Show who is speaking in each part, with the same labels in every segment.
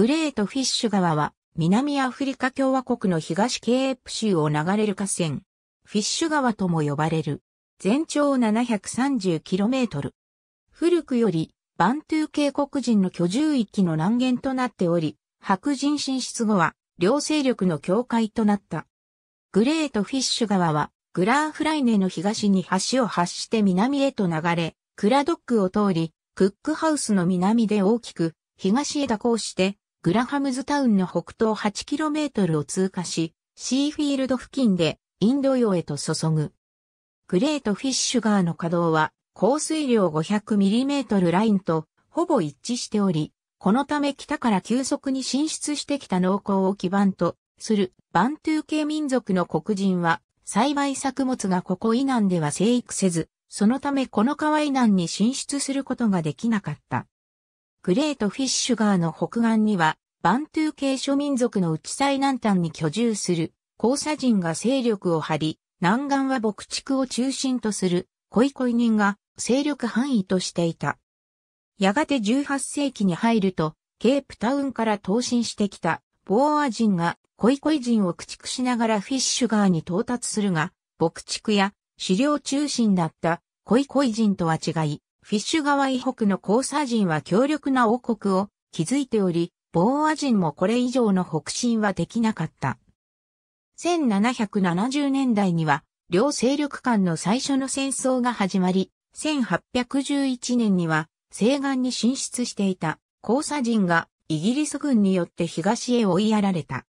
Speaker 1: グレートフィッシュ川は、南アフリカ共和国の東ケープ州を流れる河川、フィッシュ川とも呼ばれる。全長 730km。古くより、バントゥー渓谷人の居住域の南限となっており、白人進出後は、両勢力の境界となった。グレートフィッシュ川は、グラーフライネの東に橋を発して南へと流れ、クラドックを通り、クックハウスの南で大きく、東へ蛇行して、グラハムズタウンの北東 8km を通過し、シーフィールド付近でインド洋へと注ぐ。グレートフィッシュ川の稼働は降水量 500mm ラインとほぼ一致しており、このため北から急速に進出してきた農耕を基盤とするバントゥー系民族の黒人は栽培作物がここ以南では生育せず、そのためこの川以南に進出することができなかった。グレート・フィッシュガーの北岸には、バントゥー系諸民族の内最南端に居住する、交差人が勢力を張り、南岸は牧畜を中心とする、コイコイ人が勢力範囲としていた。やがて18世紀に入ると、ケープタウンから投進してきた、ボーア人がコイコイ人を駆逐しながらフィッシュガーに到達するが、牧畜や狩猟中心だったコイコイ人とは違い、フィッシュ川以北のコーサー人は強力な王国を築いており、ボーア人もこれ以上の北進はできなかった。1770年代には、両勢力間の最初の戦争が始まり、1811年には西岸に進出していた交差人がイギリス軍によって東へ追いやられた。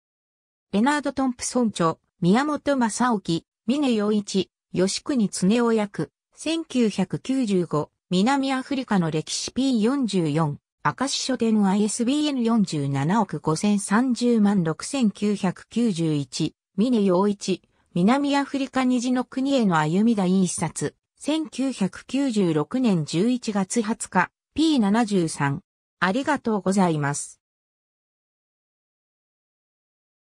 Speaker 1: レナード・トンプソン長、宮本正沖、峰洋一、吉国恒夫役、1995南アフリカの歴史 P44、明石書店 ISBN 47億5030万6991、峰洋一、南アフリカ虹の国への歩みだ一刷、1996年11月20日、P73。ありがとうございます。